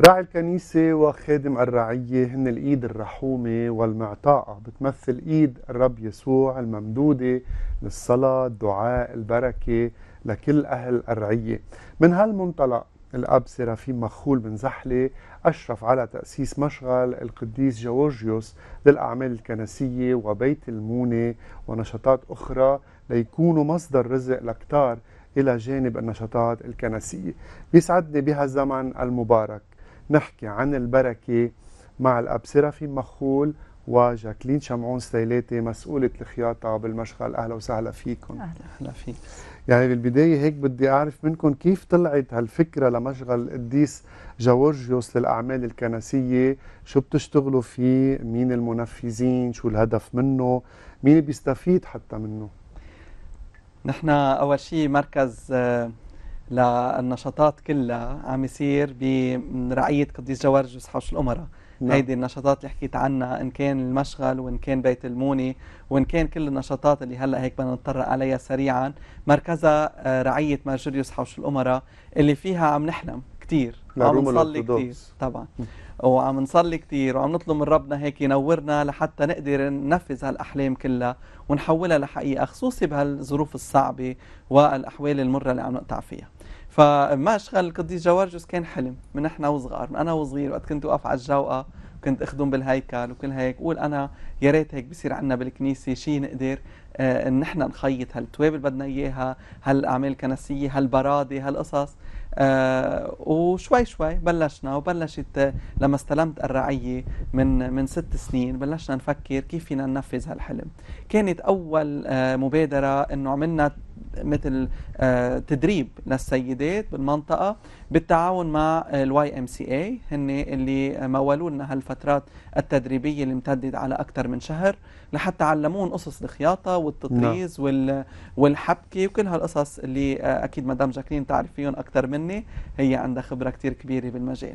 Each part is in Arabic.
راعي الكنيسة وخادم الرعية هن الإيد الرحومة والمعطاءة بتمثل إيد الرب يسوع الممدودة للصلاة الدعاء البركة لكل أهل الرعية من هالمنطلق الأب سيرافيم مخول بن زحلة أشرف على تأسيس مشغل القديس جورجيوس للأعمال الكنسية وبيت المونة ونشاطات أخرى ليكونوا مصدر رزق لكتار إلى جانب النشاطات الكنسية بيسعدني بهالزمن المبارك نحكي عن البركة مع الأب سيرافيم مخول وجاكلين شمعون ستيلاتي مسؤولة الخياطة بالمشغل أهلا وسهلا فيكم أهلا, أهلا فيك يعني بالبداية هيك بدي أعرف منكم كيف طلعت هالفكرة لمشغل القديس جورجيوس للأعمال الكنسية شو بتشتغلوا فيه مين المنفذين شو الهدف منه مين بيستفيد حتى منه نحن أول شيء مركز آه، للنشاطات كلها عم يصير برعيه قديس جورج وصحوش الامراء نعم. هيدي النشاطات اللي حكيت عنها ان كان المشغل وان كان بيت الموني وان كان كل النشاطات اللي هلا هيك بدنا نتطرق عليها سريعا مركزها آه، رعيه مارجوريوس حوش الامراء اللي فيها عم نحلم كثير وعم نصلي كثير طبعا وعم نصلي كثير وعم نطلب من ربنا هيك ينورنا لحتى نقدر ننفذ هالاحلام كلها ونحولها لحقيقه خصوصي بهالظروف الصعبه والاحوال المره اللي عم نقطع فيها فما اشغل القديس جورجوس كان حلم من احنا وصغار من انا وصغير وقت كنت واقف على الجوقه وكنت اخدم بالهيكل وكل هيك قول انا يا ريت هيك بصير عنا بالكنيسه شيء نقدر آه ان احنا نخيط هالتوابل بدنا اياها هالاعمال الكنسيه هالبراده هالقصص آه وشوي شوي بلشنا وبلشت آه، لما استلمت الرعيه من من ست سنين بلشنا نفكر كيف فينا ننفذ هالحلم كانت اول آه مبادره انه عملنا مثل آه تدريب للسيدات بالمنطقه بالتعاون مع الواي ام سي اي هن اللي مولوا لنا هالفترات التدريبيه اللي امتدت على اكثر من شهر لحتى علمون قصص الخياطه والتطريز نعم. وال والحبكه وكل هالقصص اللي آه، اكيد مدام جاكلين تعرفيهم اكثر مني مني هي عندها خبرة كتير كبيرة بالمجال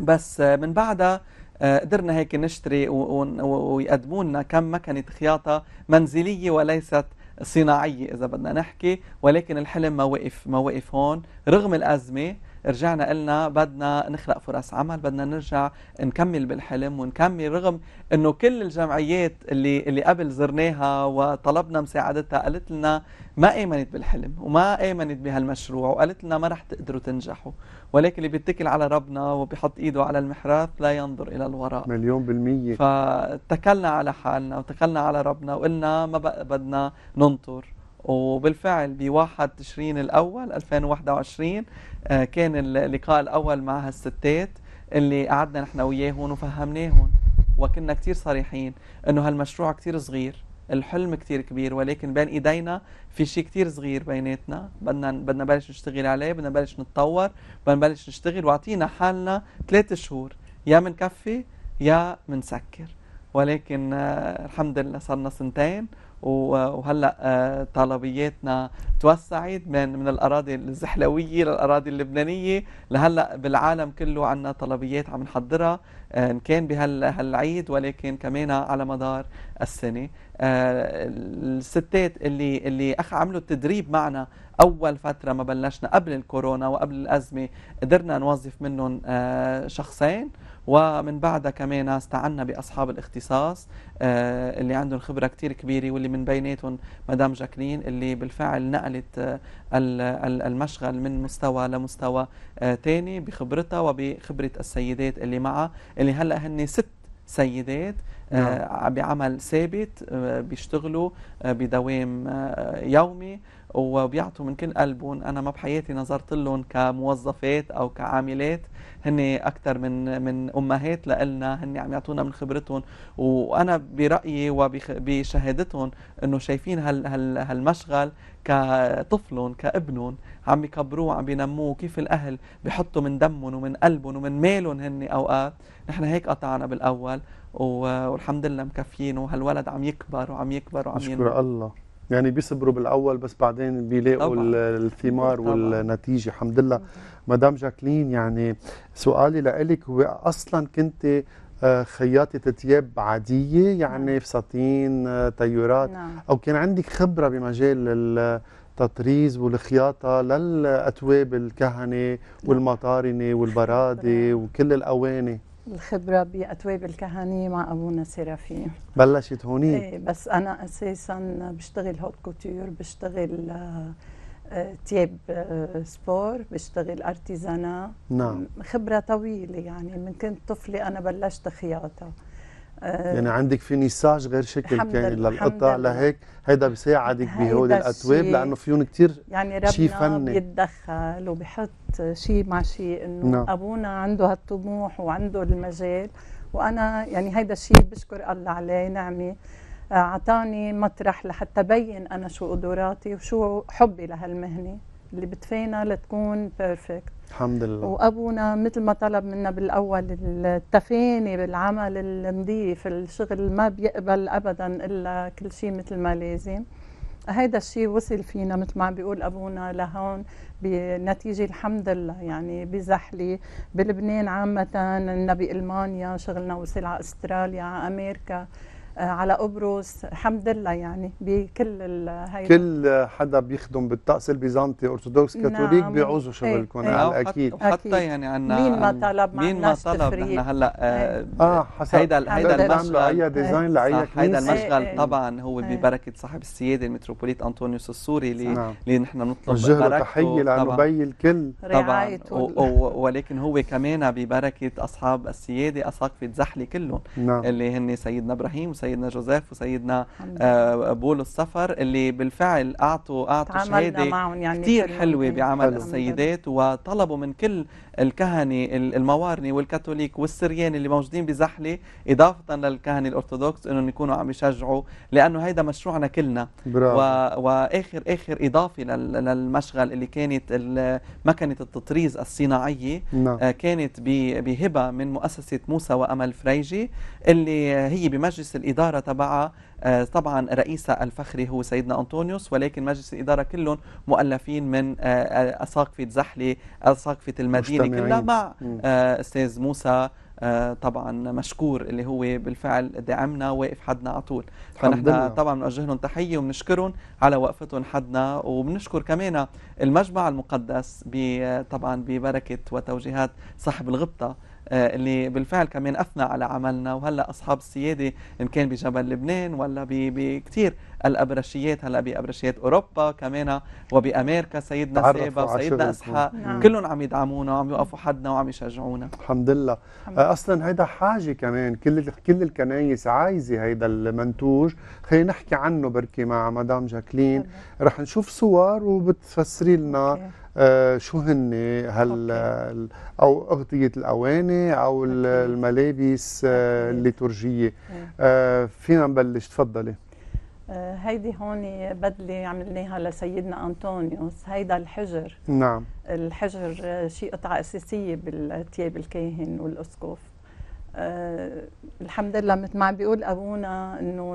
بس آه، من بعدها آه، قدرنا هيك نشتري ويقدموا لنا كم مكنة خياطة منزلية وليست صناعية إذا بدنا نحكي ولكن الحلم ما وقف ما وقف هون رغم الأزمة رجعنا قلنا بدنا نخلق فرص عمل بدنا نرجع نكمل بالحلم ونكمل رغم انه كل الجمعيات اللي اللي قبل زرناها وطلبنا مساعدتها قالت لنا ما آمنت بالحلم وما آمنت بهالمشروع وقالت لنا ما رح تقدروا تنجحوا ولكن اللي بيتكل على ربنا وبيحط ايده على المحراث لا ينظر الى الوراء مليون بالمية فاتكلنا على حالنا وتكلنا على ربنا وقلنا ما بقى بدنا ننطر وبالفعل ب 1 تشرين الأول 2021 آه، كان اللقاء الأول مع هالستات اللي قعدنا نحن وياهم وفهمناهم وكنا كثير صريحين انه هالمشروع كثير صغير الحلم كتير كبير ولكن بين ايدينا في شيء كتير صغير بيناتنا بدنا بدنا نبلش نشتغل عليه بدنا نبلش نتطور بدنا نبلش نشتغل واعطينا حالنا ثلاث شهور يا منكفي يا منسكر ولكن آه، الحمد لله صرنا سنتين وهلا آه، طلبياتنا توسعت من من الاراضي الزحلويه للاراضي اللبنانيه لهلا بالعالم كله عندنا طلبيات عم نحضرها آه، ان كان بهالعيد ولكن كمان على مدار السنه آه، الستات اللي اللي اخ عملوا التدريب معنا اول فتره ما بلشنا قبل الكورونا وقبل الازمه قدرنا نوظف منهم شخصين ومن بعدها كمان استعنا باصحاب الاختصاص آه، اللي عندهم خبره كثير كبيره واللي من بيناتهم مدام جاكلين اللي بالفعل نقلت آه، المشغل من مستوى لمستوى ثاني آه، بخبرتها وبخبره السيدات اللي معها اللي هلا هن ست سيدات نعم. آه، بعمل ثابت آه، بيشتغلوا آه، بدوام يومي وبيعطوا من كل قلبهم انا ما بحياتي نظرت لهم كموظفات او كعاملات هن اكثر من من امهات لنا هن عم يعطونا من خبرتهم وانا برايي وبشهادتهم انه شايفين هال هال هالمشغل كطفلهم كابنهم عم يكبروه عم بينموه كيف الاهل بحطوا من دمهم ومن قلبهم ومن مالهم هن اوقات نحن هيك قطعنا بالاول والحمد لله مكفيين وهالولد عم يكبر وعم يكبر وعم ينمو شكر الله يعني بيصبروا بالاول بس بعدين بيلاقوا الثمار طبعا. والنتيجه الحمد لله مدام جاكلين يعني سؤالي لك هو اصلا كنت آه، خياطة تياب عادية يعني نعم. فساتين تيورات آه، نعم. أو كان عندك خبرة بمجال التطريز والخياطة للأتواب الكهنة نعم. والمطارنة والبرادة وكل الأواني الخبره باثواب الكهنيه مع ابونا سيرافيم بلشت هونيك ايه بس انا اساسا بشتغل هوت كوتور بشتغل آه، تياب آه، سبور بشتغل ارتيزانا نعم خبره طويله يعني من كنت طفله انا بلشت خياطه آه، يعني عندك في نساج غير شكل كان للقطع لهيك هيدا بيساعدك بهول الاثواب لانه فيهم كثير يعني ربنا شي فني بيتدخل وبحط شيء مع شيء انه نعم. ابونا عنده هالطموح وعنده المجال وانا يعني هيدا الشيء بشكر الله عليه نعمه آه، اعطاني مطرح لحتى بين انا شو قدراتي وشو حبي لهالمهنه اللي بتفينا لتكون بيرفكت الحمد لله وابونا مثل ما طلب منا بالاول التفاني بالعمل النظيف الشغل ما بيقبل ابدا الا كل شيء مثل ما لازم هيدا الشيء وصل فينا مثل ما عم بيقول ابونا لهون بنتيجه الحمد لله يعني بزحلي بلبنان عامه النبي بالمانيا شغلنا وصل على استراليا على امريكا آه، على قبرص الحمد لله يعني بكل هاي كل حدا بيخدم بالطقس البيزنطي ارثوذكس كاثوليك نعم. بيعوزوا شغلكم إيه، نعم. إيه. اكيد وحتى يعني عنا مين ما طلب مين ما طلب نحن هلا آه،, إيه. آه, حسب هيدا هيدا المشغل اي ديزاين لاي هيدا المشغل طبعا هو ببركه صاحب السياده المتروبوليت انطونيوس السوري نعم. اللي اللي نحن بنطلب بركته تحيه لانه بي الكل طبعا ولكن هو كمان ببركه اصحاب السياده اساقفه زحله كلهم نعم. اللي هن سيدنا ابراهيم سيدنا جوزيف وسيدنا آه، بول السفر اللي بالفعل اعطوا اعطوا شهاده يعني كثير حلوه بعمل السيدات وطلبوا من كل الكهنه الموارني والكاثوليك والسرياني اللي موجودين بزحله اضافه للكهنه الارثوذكس انهم يكونوا عم يشجعوا لانه هيدا مشروعنا كلنا برافو. و... واخر اخر اضافه لل... للمشغل اللي كانت مكنه التطريز الصناعيه نعم. آه كانت ب... بهبه من مؤسسه موسى وامل فريجي اللي هي بمجلس الاداره تبعها آه، طبعا رئيسها الفخري هو سيدنا انطونيوس ولكن مجلس الاداره كلهم مؤلفين من اساقفه آه، آه، زحله اساقفه المدينه هذه كلها مع استاذ موسى آه طبعا مشكور اللي هو بالفعل دعمنا واقف حدنا على طول فنحن طبعا بنوجه لهم تحيه وبنشكرهم على وقفتهم حدنا وبنشكر كمان المجمع المقدس طبعا ببركه وتوجيهات صاحب الغبطه آه، اللي بالفعل كمان أثنى على عملنا وهلأ أصحاب السيادة إن كان بجبل لبنان ولا بكثير الأبرشيات هلأ بأبرشيات أوروبا كمان وبأمريكا سيدنا سابا وسيدنا إسحاق نعم. كلهم عم يدعمونا وعم يوقفوا حدنا وعم يشجعونا الحمد لله الحمد. آه، أصلا هيدا حاجة كمان كل كل الكنايس عايزة هيدا المنتوج خلينا نحكي عنه بركي مع مدام جاكلين رح نشوف صور وبتفسري لنا آه، شو هن هل او اغطيه الاواني او الملابس آه، الليتورجيه إيه. آه فينا نبلش تفضلي آه، هيدي هون بدلة عملناها لسيدنا أنطونيوس هيدا الحجر نعم الحجر شيء قطعة أساسية بالثياب الكاهن والأسقف أه الحمد لله مثل ما عم بيقول أبونا إنه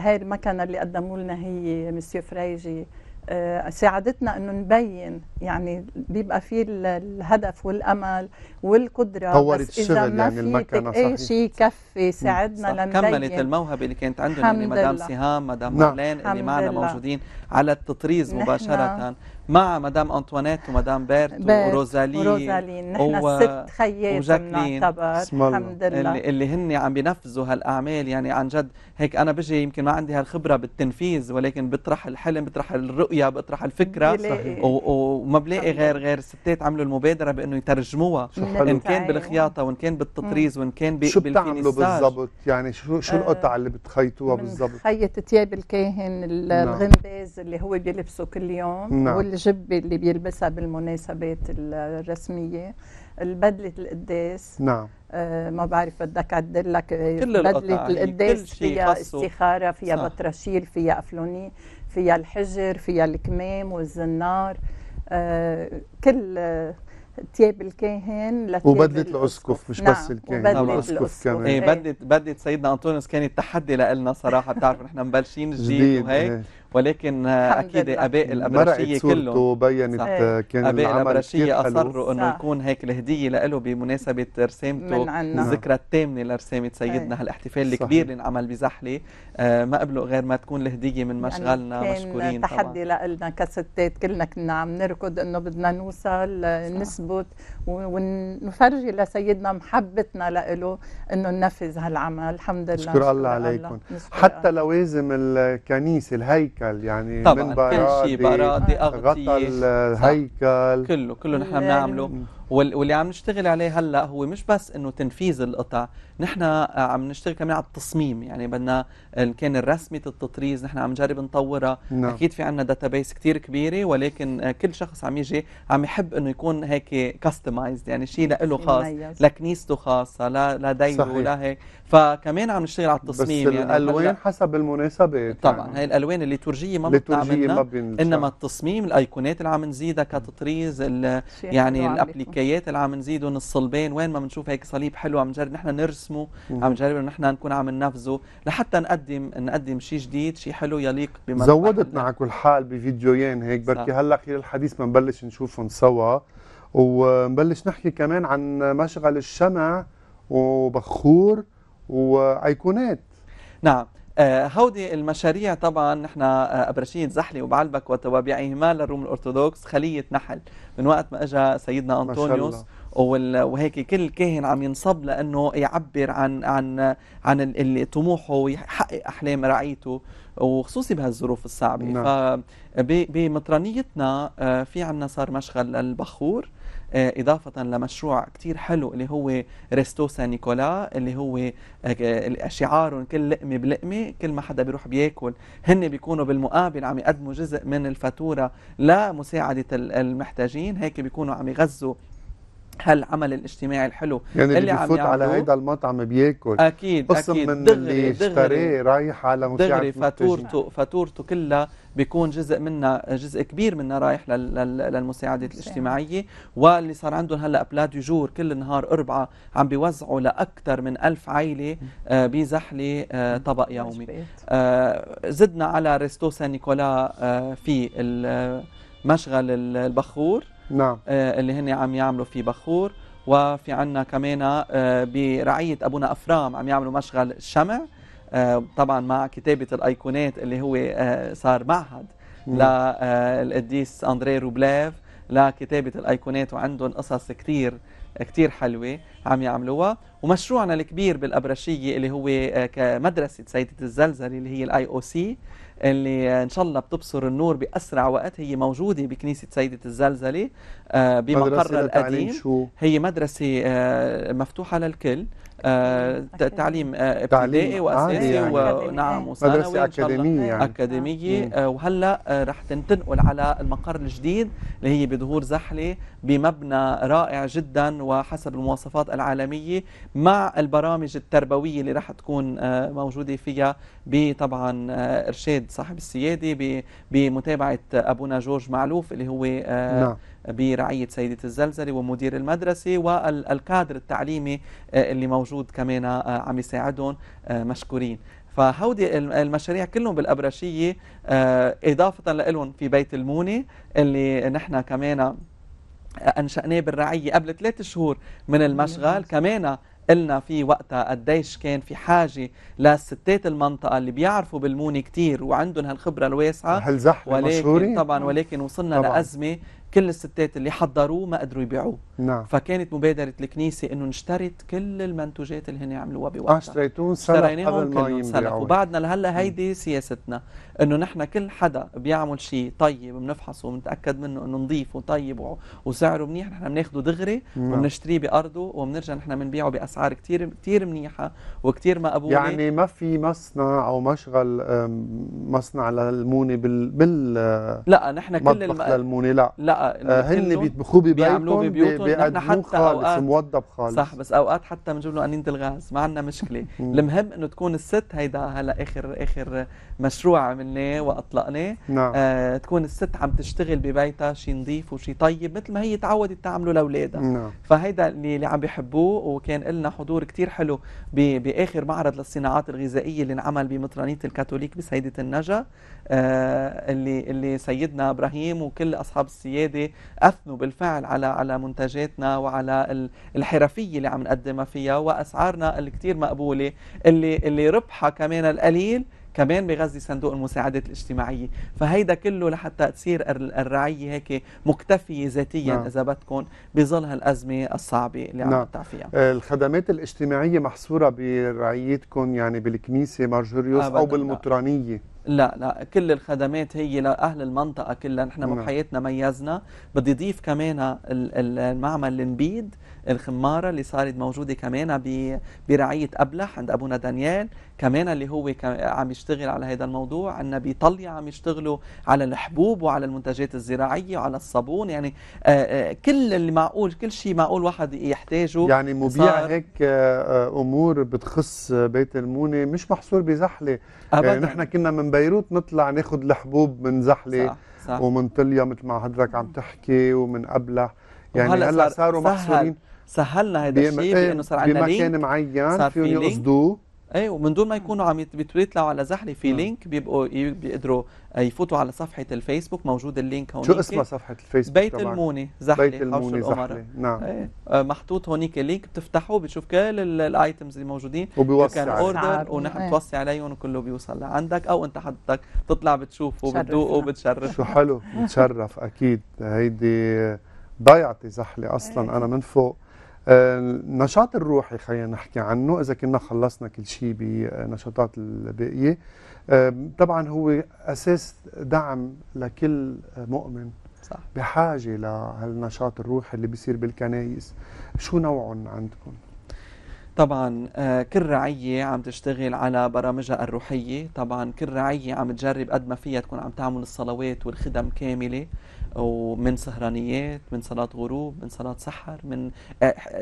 هاي المكنة اللي قدموا لنا هي مسيو فريجي آه، ساعدتنا انه نبين يعني بيبقى في الهدف والامل والقدره طورت بس الشغل اذا ما يعني المكنه صحيح اي شيء يكفي ساعدنا لنبين كملت الموهبه اللي كانت عندهم يعني مدام سهام مدام مرلين نعم. اللي معنا الله. موجودين على التطريز مباشره مع مدام انطوانيت ومدام بيرت وروزالي وروزالين نحن و... ست خيات وجاكلين الحمد لله اللي, اللي هن عم بينفذوا هالاعمال يعني عن جد هيك انا بجي يمكن ما عندي هالخبره بالتنفيذ ولكن بطرح الحلم بطرح الرؤيه بطرح الفكره صحيح. و... وما بلاقي غير غير ستات عملوا المبادره بانه يترجموها ان كان بالخياطه وان كان بالتطريز وان كان شو بتعملوا بالضبط يعني شو شو آه، القطع اللي بتخيطوها بالضبط خيط ثياب الكاهن نعم. الغنباز اللي هو بيلبسه كل يوم نعم. والجبه اللي بيلبسها بالمناسبات الرسميه البدله القداس نعم آه ما بعرف بدك اعدل لك آه، بدله القداس فيها استخاره فيها بطرشيل فيها افلوني فيها الحجر فيها الكمام والزنار آه كل آه تياب الكاهن لتياب وبدلة الأسقف مش نعم. بس الكاهن نعم. الأسقف كمان ايه بدلة بدلة سيدنا أنطونيوس كانت تحدي لنا صراحة بتعرف نحن مبلشين جديد وهيك إيه. ولكن اكيد اباء الابرشيه كلهم بينت كان اباء الابرشيه اصروا انه يكون هيك الهديه لإله بمناسبه رسامته الذكرى الثامنه لرسامه سيدنا هالاحتفال الكبير اللي انعمل بزحله آه ما قبله غير ما تكون الهديه من يعني مشغلنا يعني كان مشكورين تحدي لنا كستات كلنا كنا عم نركض انه بدنا نوصل آه، نثبت ونفرجي لسيدنا محبتنا له انه ننفذ هالعمل الحمد لله شكرا الله عليكم حتى لوازم الكنيسه الهيكل الهيكل يعني طبعا من كل شيء براضي اغطيه غطى الهيكل كله كله نحن يعني بنعمله واللي عم نشتغل عليه هلا هو مش بس انه تنفيذ القطع نحن عم نشتغل كمان على التصميم يعني بدنا ان كان رسمه التطريز نحن عم نجرب نطورها نعم. اكيد في عندنا داتابيس كثير كبيره ولكن كل شخص عم يجي عم يحب انه يكون هيك كاستمايزد يعني شيء له خاص لكنيسته خاصه لا لا دينه لا هيك فكمان عم نشتغل على التصميم بس يعني الالوان حسب المناسبات يعني. طبعا يعني. هي الالوان الليتورجيه ما بتعملنا انما التصميم الايقونات اللي عم نزيدها كتطريز يعني الابليكيات اللي عم نزيدهم الصلبين وين ما بنشوف هيك صليب حلو عم نجرب نحن نرسمه عم نجرب نحن نكون عم ننفذه لحتى نقدم نقدم شيء جديد شيء حلو يليق بما زودتنا على كل حال بفيديوين هيك بركي هلا خلال الحديث بنبلش نشوفهم سوا ونبلش نحكي كمان عن مشغل الشمع وبخور وايقونات نعم آه، هودي المشاريع طبعا نحن آه، ابرشيد زحلي وبعلبك وتوابعهما للروم الارثوذكس خليه نحل من وقت ما اجى سيدنا انطونيوس وهيك كل كاهن عم ينصب لانه يعبر عن عن عن طموحه ويحقق احلام رعيته وخصوصي بهالظروف الصعبه نعم. فبمطرانيتنا آه، في عنا صار مشغل للبخور آه، إضافة لمشروع كتير حلو اللي هو ريستو سان نيكولا اللي هو آه، شعارهم كل لقمة بلقمة كل ما حدا بيروح بياكل هن بيكونوا بالمقابل عم يقدموا جزء من الفاتورة لمساعدة المحتاجين هيك بيكونوا عم يغذوا هالعمل الاجتماعي الحلو يعني اللي, اللي بيفوت على هيدا المطعم بياكل اكيد قسم أكيد من دغري اللي اشتريه رايح على مساعدة دغري فاتورته فاتورته كلها بيكون جزء منها جزء كبير منها رايح للمساعدات الاجتماعيه واللي صار عندهم هلا بلاد يجور كل نهار اربعه عم بيوزعوا لاكثر من ألف عائله آه، بزحله آه، طبق يومي آه، زدنا على ريستو سان نيكولا في مشغل البخور نعم آه، اللي هن عم يعملوا في بخور وفي عنا كمان آه، برعية أبونا أفرام عم يعملوا مشغل الشمع آه، طبعا مع كتابة الأيقونات اللي هو صار معهد نعم. للقديس أندري روبلاف لكتابة الأيقونات وعندهم قصص كتير كتير حلوة عم يعملوها ومشروعنا الكبير بالأبرشية اللي هو كمدرسة سيدة الزلزلة اللي هي الاي او سي اللي ان شاء الله بتبصر النور باسرع وقت هي موجوده بكنيسه سيده الزلزله آه، بمقرها القديم هي مدرسه آه، مفتوحه للكل آه، آه، تعليم ابتدائي آه، واساسي يعني ونعم وثانوي مدرسه اكاديميه يعني اكاديميه وهلا رح تنتقل على المقر الجديد اللي هي بظهور زحله بمبنى رائع جدا وحسب المواصفات العالميه مع البرامج التربويه اللي رح تكون موجوده فيها بطبعا ارشاد صاحب السياده بمتابعه ابونا جورج معلوف اللي هو نعم. برعية سيدة الزلزلة ومدير المدرسة والكادر التعليمي آه، اللي موجود كمان آه، عم يساعدهم آه، مشكورين فهودي المشاريع كلهم بالأبرشية إضافة لهم في بيت المونة اللي نحن كمان أنشأناه بالرعية قبل ثلاث شهور من المشغل كمان قلنا في وقتها قديش كان في حاجه لستات المنطقه اللي بيعرفوا بالمونه كتير وعندهم هالخبره الواسعه هل زحمه ولكن طبعا ولكن وصلنا طبعا. لازمه كل الستات اللي حضروه ما قدروا يبيعوه نعم فكانت مبادره الكنيسه انه اشترت كل المنتوجات اللي هن عملوها بوقتها آه، اشتريتوهم سلق قبل ما يبيعوه وبعدنا لهلا هيدي سياستنا انه نحن كل حدا بيعمل شيء طيب بنفحصه وبنتاكد منه انه نظيف وطيب وسعره منيح نحن بناخده دغري نعم. وبنشتريه بارضه وبنرجع نحن بنبيعه باسعار كثير كثير منيحه وكثير مقبوله يعني ما في مصنع او مشغل مصنع للمونه بال بال لا نحن كل الم... لا لا آه، هن بيطبخوه ببيوتهم بيقدموه حتى خالص موضب خالص صح بس اوقات حتى بنجيب له قنينه الغاز ما عندنا مشكله المهم انه تكون الست هيدا هلا اخر اخر مشروع عمل مني واطلقني نعم. آه تكون الست عم تشتغل ببيتها شيء نظيف وشيء طيب مثل ما هي تعودت تعمله لاولادها نعم. فهيدا اللي, اللي عم بيحبوه وكان لنا حضور كثير حلو باخر معرض للصناعات الغذائيه اللي انعمل بمطرانيه الكاثوليك بسيده النجا آه اللي اللي سيدنا ابراهيم وكل اصحاب السياده اثنوا بالفعل على على منتجاتنا وعلى الحرفيه اللي عم نقدمها فيها واسعارنا اللي كثير مقبوله اللي اللي ربحها كمان القليل كمان بغزي صندوق المساعدات الاجتماعية فهيدا كله لحتى تصير الرعية هيك مكتفية ذاتيا نعم. إذا بدكم بظل هالأزمة الصعبة اللي عم نعم. فيها آه، الخدمات الاجتماعية محصورة برعيتكم يعني بالكنيسة مارجوريوس أو بالمطرانية لا. لا لا كل الخدمات هي لأهل المنطقة كلها نحن بحياتنا نعم. ميزنا بدي أضيف كمان المعمل النبيد الخمارة اللي صارت موجودة كمان برعية أبلح عند أبونا دانيال كمان اللي هو عم يشتغل على هذا الموضوع عندنا بإيطاليا عم يشتغلوا على الحبوب وعلى المنتجات الزراعية وعلى الصابون يعني آه، آه، كل اللي معقول كل شيء معقول واحد يحتاجه يعني مبيع هيك آه، أمور بتخص بيت المونة مش محصور بزحلة أبدا. نحن كنا من بيروت نطلع ناخد الحبوب من زحله صح. صح. ومن طليا مثل ما حضرتك عم تحكي ومن قبله يعني هلا صار صاروا محصورين سهلنا هذا الشيء إيه، بانه صار عندنا لينك بمكان معين صار فيهم يقصدوه اي ومن دون ما يكونوا عم بيتلعوا على زحله في آه. لينك بيبقوا بيقدروا آه، يفوتوا على صفحه الفيسبوك موجود اللينك هون شو اسمها صفحه الفيسبوك بيت طبعا. الموني زحلي بيت الموني زحله نعم ايه آه، محطوط هونيك اللينك بتفتحوه بتشوف كل الايتمز اللي موجودين وبيوصي كان اوردر ونحن إيه. بتوصي عليهم وكله بيوصل لعندك او انت حضرتك تطلع بتشوفه بتذوقه بتشرف شو حلو بتشرف اكيد هيدي ضيعتي زحله اصلا ايه. انا من فوق النشاط آه، الروحي خلينا نحكي عنه اذا كنا خلصنا كل شيء بنشاطات الباقيه آه، طبعا هو اساس دعم لكل مؤمن صح. بحاجه لهالنشاط الروحي اللي بيصير بالكنايس شو نوعهم عندكم طبعا آه، كل رعية عم تشتغل على برامجها الروحية طبعا كل رعية عم تجرب قد ما فيها تكون عم تعمل الصلوات والخدم كاملة ومن سهرانيات من صلاة غروب من صلاة سحر من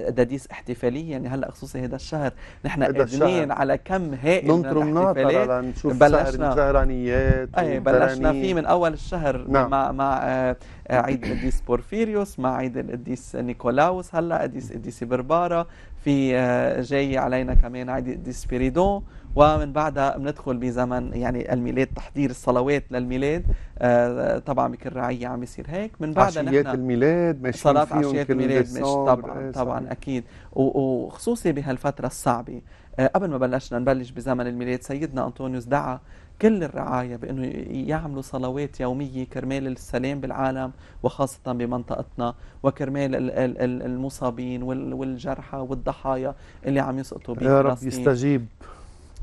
دديس احتفالية يعني هلا خصوصي هذا الشهر نحن قادرين على كم هائل ننطر من الاحتفالات نشوف بلشنا سهرانيات اي بلشنا فيه من اول الشهر نعم. مع مع آه، عيد القديس بورفيريوس مع عيد القديس نيكولاوس هلا قديس القديسة بربارة في آه، جاي علينا كمان عيد ديسبيريدون ومن بعدها بندخل بزمن يعني الميلاد تحضير الصلوات للميلاد آه، طبعا بكل رعيه عم يصير هيك من بعدها عشيات الميلاد صلاه عشيات الميلاد مش طبعا إيه، طبعا اكيد وخصوصي بهالفتره الصعبه آه، قبل ما بلشنا نبلش بزمن الميلاد سيدنا انطونيوس دعا كل الرعاية بأنه يعملوا صلوات يومية كرمال السلام بالعالم وخاصة بمنطقتنا وكرمال المصابين والجرحى والضحايا اللي عم يسقطوا بفلسطين يا رب يستجيب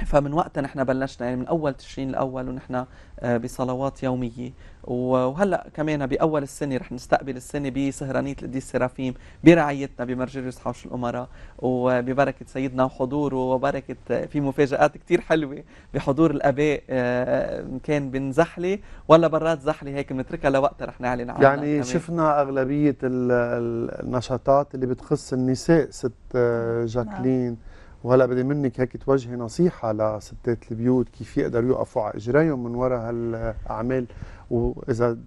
فمن وقتها نحن بلشنا يعني من اول تشرين الاول ونحن آه، بصلوات يوميه وهلا كمان باول السنه رح نستقبل السنه بسهرانيه القديس سرافيم برعايتنا بمرجريوس حوش الامراء وببركه سيدنا وحضوره وبركه آه، في مفاجات كثير حلوه بحضور الاباء آه، كان بنزحله ولا برات زحله هيك بنتركها لوقتها رح نعلن عنها يعني كمان. شفنا اغلبيه النشاطات اللي بتخص النساء ست نعم. جاكلين نعم. وهلا بدي منك هيك توجهي نصيحه لستات البيوت كيف يقدروا يقفوا على اجريهم من وراء هالاعمال واذا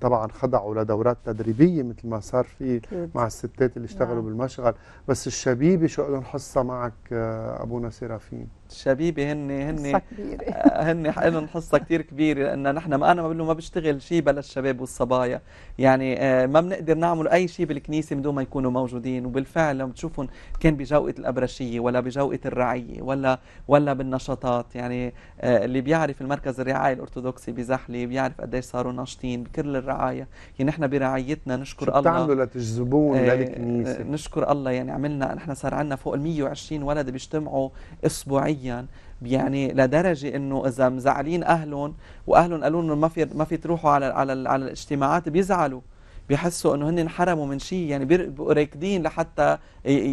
طبعا خضعوا لدورات تدريبيه مثل ما صار في مع الستات اللي اشتغلوا نعم. بالمشغل بس الشبيبه شو لهم حصه معك آه، ابونا سيرافين الشبيبه هن هن آه، هن لهم حصه كثير كبيره لان نحن ما انا بقول له ما بشتغل شيء بلا الشباب والصبايا يعني آه، ما بنقدر نعمل اي شيء بالكنيسه بدون ما يكونوا موجودين وبالفعل لما بتشوفهم كان بجوقه الابرشيه ولا بجوقه الرعيه ولا ولا بالنشاطات يعني آه، اللي بيعرف المركز الرعايه الارثوذكسي بزحله بيعرف قديش صاروا ناشطين بكل الرعايا يعني نحن برعايتنا نشكر شو الله بتعملوا لتجذبون للكنيسه نشكر الله يعني عملنا نحن صار عندنا فوق ال 120 ولد بيجتمعوا اسبوعيا نفسيا يعني لدرجه انه اذا مزعلين اهلهم واهلهم قالوا لهم ما في ما في تروحوا على على على الاجتماعات بيزعلوا بيحسوا انه هن انحرموا من شيء يعني بيبقوا راكدين لحتى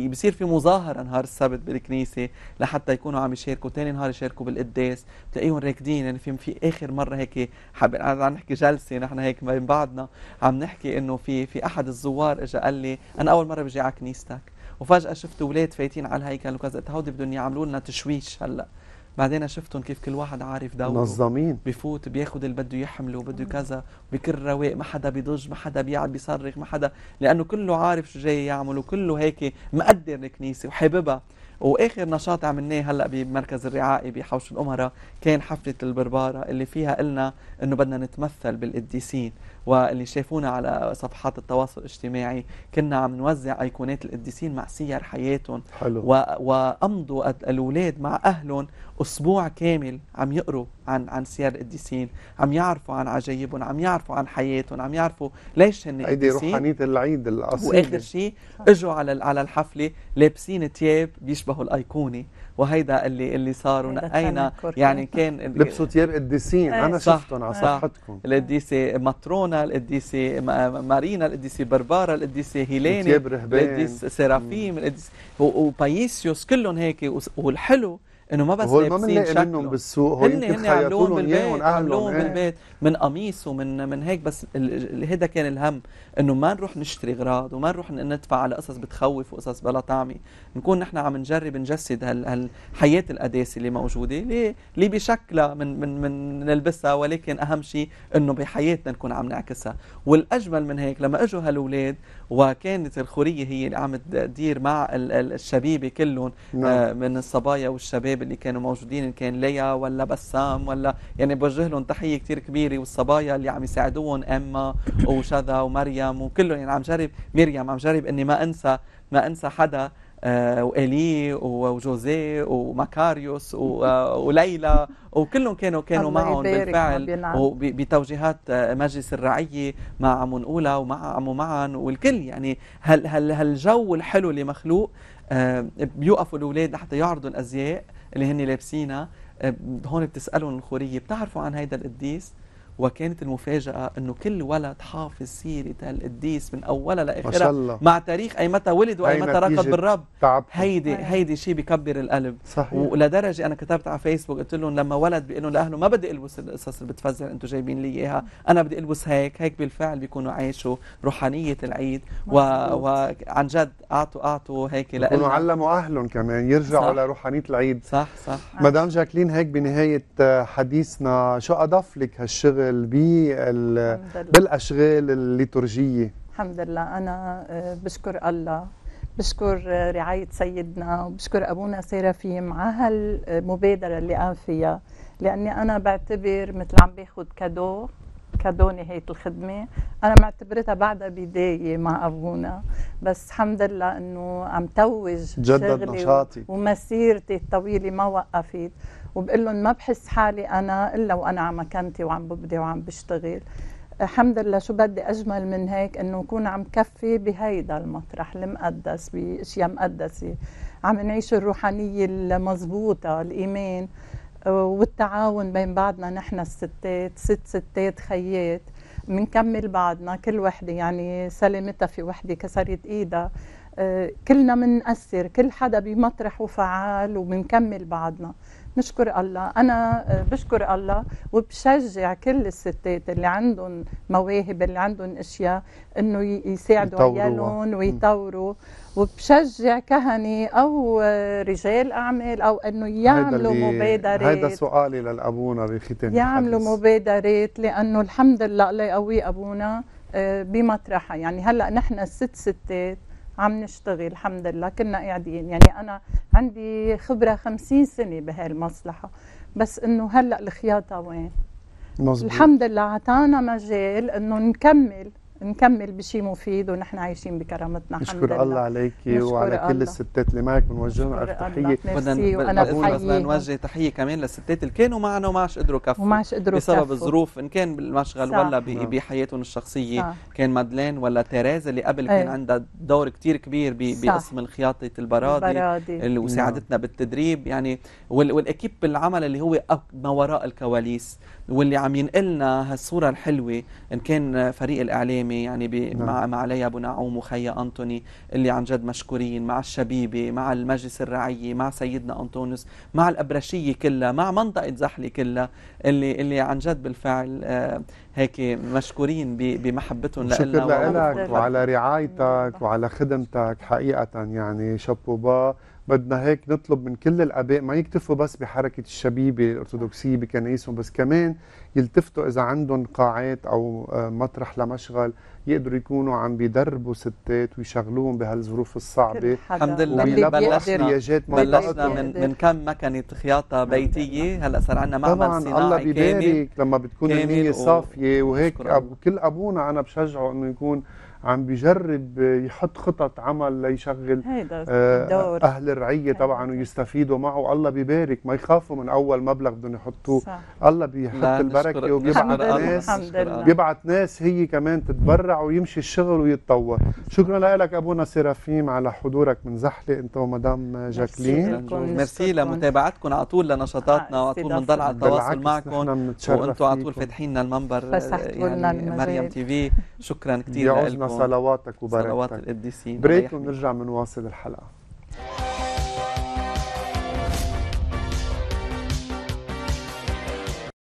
بصير في مظاهره نهار السبت بالكنيسه لحتى يكونوا عم يشاركوا ثاني نهار يشاركوا بالقداس بتلاقيهم راكدين يعني في في اخر مره هيك حب عم نحكي جلسه نحن هيك بين بعضنا عم نحكي انه في في احد الزوار اجى قال لي انا اول مره بجي على كنيستك وفجاه شفت اولاد فايتين على الهيكل وكذا هودي بدهم يعملوا لنا تشويش هلا بعدين شفتهم كيف كل واحد عارف دوره منظمين بفوت بياخد اللي بده يحمله وبده كذا بكل رواق ما حدا بيضج ما حدا بيقعد بيصرخ ما حدا لانه كله عارف شو جاي يعمل وكله هيك مقدر الكنيسه وحاببها واخر نشاط عملناه هلا بمركز الرعائي بحوش الامراء كان حفله البرباره اللي فيها قلنا انه بدنا نتمثل بالقديسين واللي شافونا على صفحات التواصل الاجتماعي كنا عم نوزع ايقونات القديسين مع سير حياتهم حلو. و... وامضوا الاولاد مع اهلهم اسبوع كامل عم يقروا عن عن سير القديسين عم يعرفوا عن عجائبهم عم يعرفوا عن حياتهم عم يعرفوا ليش هن هيدي روحانيه العيد الاصيل واخر شيء اجوا على على الحفله لابسين ثياب بيشبهوا الايقونه وهيدا اللي اللي صار ونقينا يعني كان لبسوا ثياب قديسين إيه. انا شفتهم على صفحتكم القديسه مطرونه القديسه مارينا القديسه بربارا القديسه هيليني القديس سيرافيم القديس وبايسيوس كلهم هيك والحلو انه ما بس لابسين شكلهم بالسوق هن هن عملوهم بالبيت عملوهم إيه؟ بالبيت من قميص ومن من هيك بس هيدا كان الهم انه ما نروح نشتري اغراض وما نروح ندفع على قصص بتخوف وقصص بلا طعمه نكون نحن عم نجرب نجسد هالحياه القداسه اللي موجوده اللي اللي بشكلها من من من نلبسها ولكن اهم شيء انه بحياتنا نكون عم نعكسها والاجمل من هيك لما اجوا هالاولاد وكانت الخوريه هي اللي عم تدير مع الشبيبه كلهم نعم. آه، من الصبايا والشباب الشباب اللي كانوا موجودين ان كان ليا ولا بسام ولا يعني بوجه لهم تحيه كثير كبيره والصبايا اللي عم يساعدوهم اما وشذا ومريم وكلهم يعني عم جرب مريم عم جرب اني ما انسى ما انسى حدا آه، والي وجوزي وماكاريوس آه، وليلى وكلهم كانوا كانوا معهم بالفعل وبتوجيهات آه، مجلس الرعيه مع عم نقولها ومع عمو معا والكل يعني هالجو الحلو اللي مخلوق بيوقفوا الاولاد لحتى يعرضوا الازياء اللي هن لابسينها آه، هون بتسالهم الخوريه بتعرفوا عن هيدا القديس وكانت المفاجأة أنه كل ولد حافظ سيرة القديس من أولها لآخرها مع تاريخ أي متى ولد وأي متى ركض بالرب تعبت. هيدي أيوة. هيدي شيء بكبر القلب صحيح. ولدرجة أنا كتبت على فيسبوك قلت لهم لما ولد بيقول لأهله ما بدي ألبس القصص اللي بتفزع أنتم جايبين لي إياها أنا بدي ألبس هيك هيك بالفعل بيكونوا عايشوا روحانية العيد وعن جد أعطوا أعطوا هيك بيكونوا علموا أهلهم كمان يرجعوا صح. لروحانية العيد صح صح مدام جاكلين هيك بنهاية حديثنا شو أضاف لك هالشغل بالاشغال الليتورجيه الحمد لله انا آه، بشكر الله بشكر آه، رعاية سيدنا وبشكر أبونا سيرافيم على هالمبادرة اللي قام فيها لأني أنا بعتبر مثل عم بياخد كادو كادو نهاية الخدمة أنا معتبرتها بعدها بداية مع أبونا بس الحمد لله أنه عم توج جدد نشاطي ومسيرتي الطويلة ما وقفت وبقول لهم ما بحس حالي انا الا وانا على مكانتي وعم ببدي وعم بشتغل الحمد لله شو بدي اجمل من هيك انه اكون عم كفي بهيدا المطرح المقدس باشياء مقدسه عم نعيش الروحانيه المضبوطه الايمان والتعاون بين بعضنا نحن الستات ست ستات خيات بنكمل بعضنا كل وحده يعني سلامتها في وحده كسرت ايدها آه، كلنا بنأثر كل حدا بمطرحه فعال وبنكمل بعضنا نشكر الله انا آه، بشكر الله وبشجع كل الستات اللي عندهم مواهب اللي عندهم اشياء انه يساعدوا عيالهم ويطوروا وبشجع كهنه او رجال اعمال او انه يعملوا مبادرات هذا سؤالي للابونا بختام يعملوا الحديث. مبادرات لانه الحمد لله الله يقوي ابونا آه، بمطرحها يعني هلا نحن الست ستات عم نشتغل الحمد لله كنا قاعدين يعني انا عندي خبره خمسين سنه بهالمصلحه بس انه هلا الخياطه وين مزبوط. الحمد لله عطانا مجال انه نكمل نكمل بشيء مفيد ونحن عايشين بكرامتنا نشكر الله عليكي وعلى كل الستات اللي معك بنوجه لهم تحيه بدنا نوجه تحيه كمان للستات اللي كانوا معنا وما عادش قدروا كفوا ومعش قدروا بسبب الظروف ان كان بالمشغل ولا نعم. بحياتهم الشخصيه كان مادلين ولا تيريزا اللي قبل كان إيه. عندها دور كتير كبير بقسم الخياطه البرادي, البرادي. اللي وساعدتنا نعم. بالتدريب يعني والاكيب العمل اللي هو ما وراء الكواليس واللي عم ينقلنا هالصوره الحلوه ان كان فريق الاعلامي القديمة يعني نعم. مع مع ليا أبو نعوم وخيا أنطوني اللي عن جد مشكورين مع الشبيبة مع المجلس الرعية مع سيدنا أنطونس مع الأبرشية كلها مع منطقة زحلة كلها اللي اللي عن جد بالفعل آه، هيك مشكورين بمحبتهم لنا لك وعلى رعايتك وعلى خدمتك حقيقة يعني شابوبا بدنا هيك نطلب من كل الاباء ما يكتفوا بس بحركه الشبيبه الارثوذكسيه بكنايسهم بس كمان يلتفتوا اذا عندهم قاعات او آه، مطرح لمشغل يقدروا يكونوا عم بيدربوا ستات ويشغلوهم بهالظروف الصعبه الحمد لله بلشنا بلشنا من من كم مكنه خياطه بيتيه هلا صار عندنا معمل طبعاً صناعي الله بيبارك كامل لما بتكون النيه و... صافيه وهيك أب... كل ابونا انا بشجعه انه يكون عم بيجرب آه، يحط خطط عمل ليشغل آه اهل الرعيه طبعا ويستفيدوا معه الله بيبارك ما يخافوا من اول مبلغ بدهم يحطوه الله بيحط البركه حركي وبيبعت ناس بيبعت ناس هي كمان تتبرع ويمشي الشغل ويتطور شكرا لك ابونا سيرافيم على حضورك من زحله انت ومدام جاكلين ميرسي لمتابعتكم على طول لنشاطاتنا آه، وعلى طول بنضل على التواصل معكم وانتم على طول فاتحين لنا المنبر آه، يعني مريم تي في شكرا كثير لكم صلواتك وبركاتك صلوات القديسين بريك ونرجع بنواصل الحلقه